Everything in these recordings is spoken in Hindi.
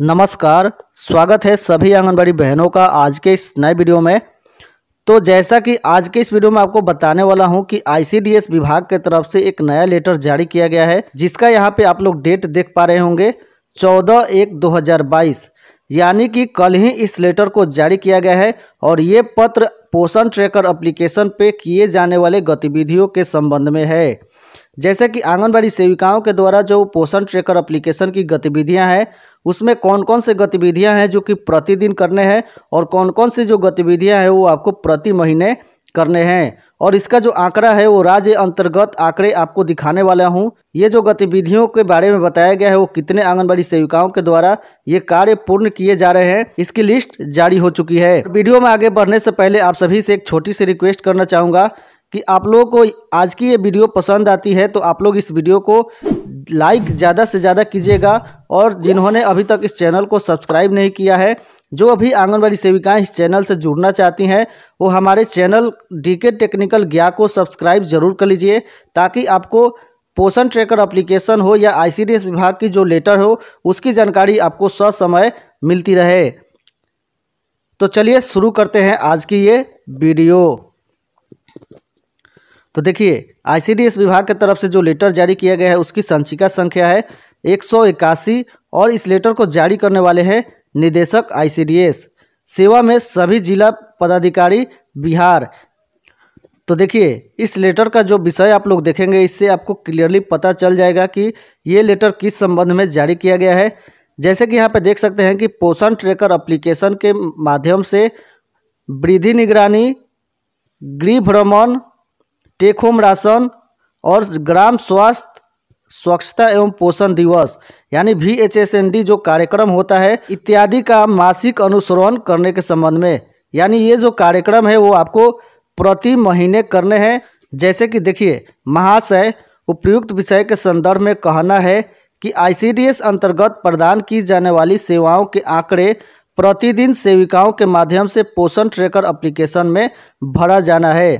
नमस्कार स्वागत है सभी आंगनबाड़ी बहनों का आज के इस नए वीडियो में तो जैसा कि आज के इस वीडियो में आपको बताने वाला हूं कि आईसीडीएस विभाग के तरफ से एक नया लेटर जारी किया गया है जिसका यहां पे आप लोग डेट देख पा रहे होंगे 14 एक 2022 यानी कि कल ही इस लेटर को जारी किया गया है और ये पत्र पोषण ट्रेकर अप्लीकेशन पे किए जाने वाले गतिविधियों के संबंध में है जैसे कि आंगनबाड़ी सेविकाओं के द्वारा जो पोषण ट्रेकर अप्लीकेशन की गतिविधियाँ हैं उसमें कौन कौन से गतिविधियां हैं जो कि प्रतिदिन करने हैं और कौन कौन से जो गतिविधियां हैं वो आपको प्रति महीने करने हैं और इसका जो आंकड़ा है वो राज्य अंतर्गत आंकड़े आपको दिखाने वाला हूँ ये जो गतिविधियों के बारे में बताया गया है वो कितने आंगनबाड़ी सेविकाओं के द्वारा ये कार्य पूर्ण किए जा रहे हैं इसकी लिस्ट जारी हो चुकी है वीडियो में आगे बढ़ने से पहले आप सभी से एक छोटी सी रिक्वेस्ट करना चाहूँगा कि आप लोगों को आज की ये वीडियो पसंद आती है तो आप लोग इस वीडियो को लाइक ज़्यादा से ज़्यादा कीजिएगा और जिन्होंने अभी तक इस चैनल को सब्सक्राइब नहीं किया है जो अभी आंगनबाड़ी सेविकाएं इस चैनल से जुड़ना चाहती हैं वो हमारे चैनल डीके टेक्निकल ज्ञा को सब्सक्राइब जरूर कर लीजिए ताकि आपको पोषण ट्रैकर एप्लीकेशन हो या आईसीडीएस विभाग की जो लेटर हो उसकी जानकारी आपको ससमय मिलती रहे तो चलिए शुरू करते हैं आज की ये वीडियो तो देखिए आईसीडीएस विभाग की तरफ से जो लेटर जारी किया गया है उसकी संचिका संख्या है एक और इस लेटर को जारी करने वाले हैं निदेशक आईसीडीएस सेवा में सभी जिला पदाधिकारी बिहार तो देखिए इस लेटर का जो विषय आप लोग देखेंगे इससे आपको क्लियरली पता चल जाएगा कि ये लेटर किस संबंध में जारी किया गया है जैसे कि यहाँ पर देख सकते हैं कि पोषण ट्रेकर एप्लीकेशन के माध्यम से वृद्धि निगरानी गृह भ्रमण टेक होम राशन और ग्राम स्वास्थ्य स्वच्छता एवं पोषण दिवस यानी V H S N D जो कार्यक्रम होता है इत्यादि का मासिक अनुसरण करने के संबंध में यानी ये जो कार्यक्रम है वो आपको प्रति महीने करने हैं जैसे कि देखिए महाशय उपयुक्त विषय के संदर्भ में कहना है कि आईसीडीएस अंतर्गत प्रदान की जाने वाली सेवाओं के आंकड़े प्रतिदिन सेविकाओं के माध्यम से पोषण ट्रैकर एप्लीकेशन में भरा जाना है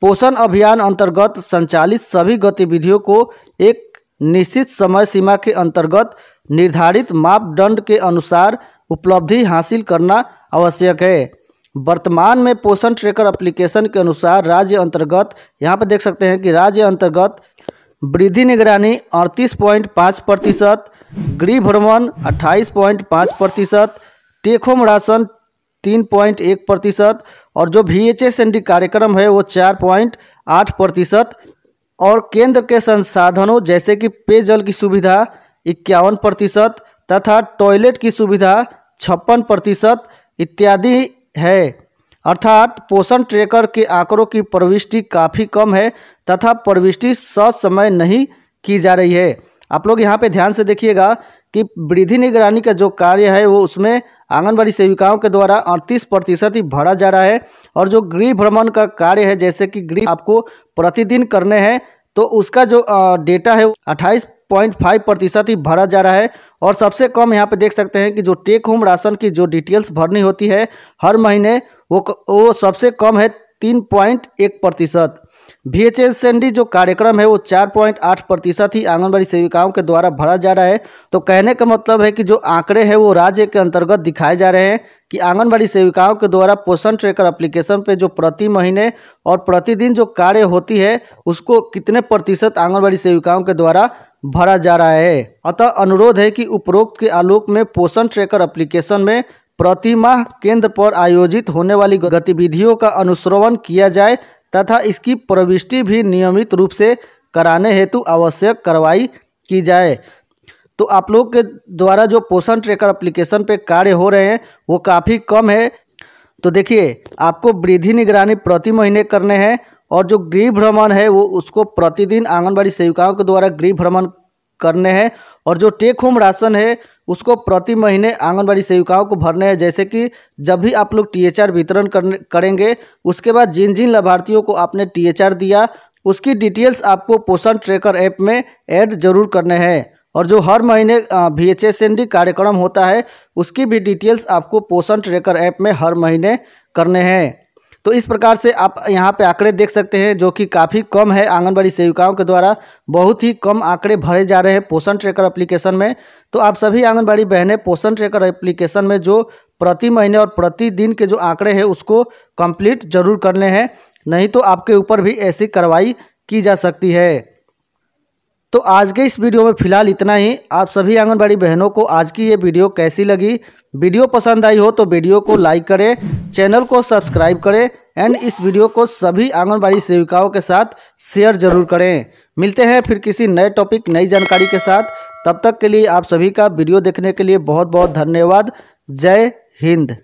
पोषण अभियान अंतर्गत संचालित सभी गतिविधियों को एक निश्चित समय सीमा के अंतर्गत निर्धारित मापदंड के अनुसार उपलब्धि हासिल करना आवश्यक है वर्तमान में पोषण ट्रेकर एप्लीकेशन के अनुसार राज्य अंतर्गत यहाँ पर देख सकते हैं कि राज्य अंतर्गत वृद्धि निगरानी अड़तीस पॉइंट पाँच प्रतिशत गृह भ्रमण अट्ठाईस पॉइंट पाँच प्रतिशत टेक होम राशन तीन पॉइंट एक प्रतिशत और जो V H S N D कार्यक्रम है वो चार पॉइंट आठ प्रतिशत और केंद्र के संसाधनों जैसे कि पेयजल की सुविधा इक्यावन प्रतिशत तथा टॉयलेट की सुविधा छप्पन प्रतिशत इत्यादि है अर्थात पोषण ट्रेकर के आंकड़ों की प्रविष्टि काफ़ी कम है तथा प्रविष्टि समय नहीं की जा रही है आप लोग यहाँ पे ध्यान से देखिएगा कि वृद्धि निगरानी का जो कार्य है वो उसमें आंगनबाड़ी सेविकाओं के द्वारा अड़तीस प्रतिशत ही भरा जा रहा है और जो गृह भ्रमण का कार्य है जैसे कि गृह आपको प्रतिदिन करने हैं तो उसका जो डेटा है अट्ठाईस पॉइंट फाइव प्रतिशत ही भरा जा रहा है और सबसे कम यहाँ पे देख सकते हैं कि जो टेक होम राशन की जो डिटेल्स भरनी होती है हर महीने वो वो सबसे कम है तीन पॉइंट एक प्रतिशत V H S N D जो कार्यक्रम है वो चार पॉइंट आठ प्रतिशत ही आंगनबाड़ी सेविकाओं के द्वारा भरा जा रहा है तो कहने का मतलब है कि जो आंकड़े हैं वो राज्य के अंतर्गत दिखाए जा रहे हैं कि आंगनबाड़ी सेविकाओं के द्वारा पोषण ट्रेकर एप्लीकेशन पे जो प्रति महीने और प्रतिदिन जो कार्य होती है उसको कितने प्रतिशत आंगनबाड़ी सेविकाओं के द्वारा भरा जा रहा है अतः अनुरोध है कि उपरोक्त के आलोक में पोषण ट्रेकर एप्लीकेशन में प्रतिमाह केंद्र पर आयोजित होने वाली गतिविधियों का अनुश्रवण किया जाए तथा इसकी प्रविष्टि भी नियमित रूप से कराने हेतु आवश्यक कार्रवाई की जाए तो आप लोग के द्वारा जो पोषण ट्रेकर एप्लीकेशन पे कार्य हो रहे हैं वो काफ़ी कम है तो देखिए आपको वृद्धि निगरानी प्रति महीने करने हैं और जो गृह भ्रमण है वो उसको प्रतिदिन आंगनबाड़ी सेविकाओं के द्वारा गृह भ्रमण करने हैं और जो टेक होम राशन है उसको प्रति महीने आंगनबाड़ी सेविकाओं को भरने हैं जैसे कि जब भी आप लोग टी वितरण करेंगे उसके बाद जिन जिन लाभार्थियों को आपने टी दिया उसकी डिटेल्स आपको पोषण ट्रैकर ऐप में ऐड जरूर करने हैं और जो हर महीने V H S N D कार्यक्रम होता है उसकी भी डिटेल्स आपको पोषण ट्रैकर ऐप में हर महीने करने हैं तो इस प्रकार से आप यहाँ पे आंकड़े देख सकते हैं जो कि काफ़ी कम है आंगनबाड़ी सेविकाओं के द्वारा बहुत ही कम आंकड़े भरे जा रहे हैं पोषण ट्रेकर एप्लीकेशन में तो आप सभी आंगनबाड़ी बहनें पोषण ट्रेकर एप्लीकेशन में जो प्रति महीने और प्रतिदिन के जो आंकड़े हैं उसको कंप्लीट जरूर कर ले हैं नहीं तो आपके ऊपर भी ऐसी कार्रवाई की जा सकती है तो आज के इस वीडियो में फिलहाल इतना ही आप सभी आंगनबाड़ी बहनों को आज की ये वीडियो कैसी लगी वीडियो पसंद आई हो तो वीडियो को लाइक करें चैनल को सब्सक्राइब करें एंड इस वीडियो को सभी आंगनबाड़ी सेविकाओं के साथ शेयर जरूर करें मिलते हैं फिर किसी नए टॉपिक नई जानकारी के साथ तब तक के लिए आप सभी का वीडियो देखने के लिए बहुत बहुत धन्यवाद जय हिंद